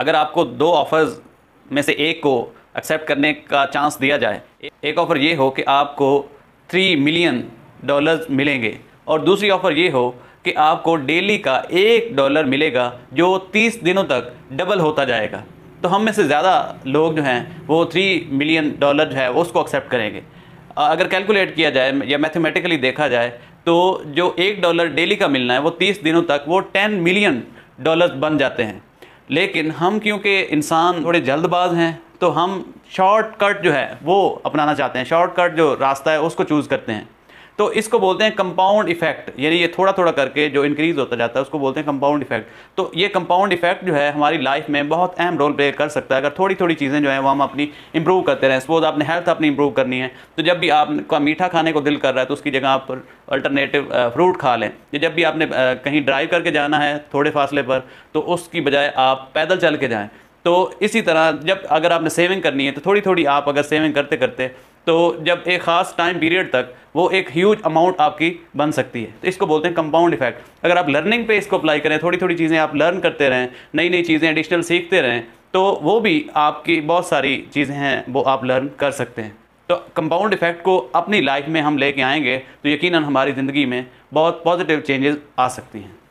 अगर आपको दो ऑफ़र्स में से एक को एक्सेप्ट करने का चांस दिया जाए एक ऑफ़र ये हो कि आपको थ्री मिलियन डॉलर्स मिलेंगे और दूसरी ऑफ़र ये हो कि आपको डेली का एक डॉलर मिलेगा जो तीस दिनों तक डबल होता जाएगा तो हम में से ज़्यादा लोग जो हैं वो थ्री मिलियन डॉलर जो है वो उसको एक्सेप्ट करेंगे अगर कैलकुलेट किया जाए या मैथमेटिकली देखा जाए तो जो एक डॉलर डेली का मिलना है वो तीस दिनों तक वो टेन मिलियन डॉलर्स बन जाते हैं लेकिन हम क्योंकि इंसान थोड़े जल्दबाज हैं तो हम शॉर्टकट जो है वो अपनाना चाहते हैं शॉर्टकट जो रास्ता है उसको चूज़ करते हैं तो इसको बोलते हैं कंपाउंड इफेक्ट यानी ये थोड़ा थोड़ा करके जो इंक्रीज होता जाता है उसको बोलते हैं कंपाउंड इफेक्ट तो ये कंपाउंड इफेक्ट जो है हमारी लाइफ में बहुत अहम रोल प्ले कर सकता है अगर थोड़ी थोड़ी चीज़ें जो है वो हम अपनी इंप्रूव करते रहें सपोज आपने हेल्थ अपनी इंप्रूव करनी है तो जब भी आपका मीठा खाने को दिल कर रहा है तो उसकी जगह आप अल्टरनेटिव फ्रूट खा लें जब भी आपने कहीं ड्राइव करके जाना है थोड़े फासले पर तो उसकी बजाय आप पैदल चल के जाएँ तो इसी तरह जब अगर आपने सेविंग करनी है तो थोड़ी थोड़ी आप अगर सेविंग करते करते तो जब एक ख़ास टाइम पीरियड तक वो एक ह्यूज अमाउंट आपकी बन सकती है तो इसको बोलते हैं कंपाउंड इफेक्ट अगर आप लर्निंग पे इसको अप्लाई करें थोड़ी थोड़ी चीज़ें आप लर्न करते रहें नई नई चीज़ें एडिशनल सीखते रहें तो वो भी आपकी बहुत सारी चीज़ें हैं वो आप लर्न कर सकते हैं तो कंपाउंड इफेक्ट को अपनी लाइफ में हम लेके आएंगे तो यकीनन हमारी ज़िंदगी में बहुत पॉजिटिव चेंजेस आ सकती हैं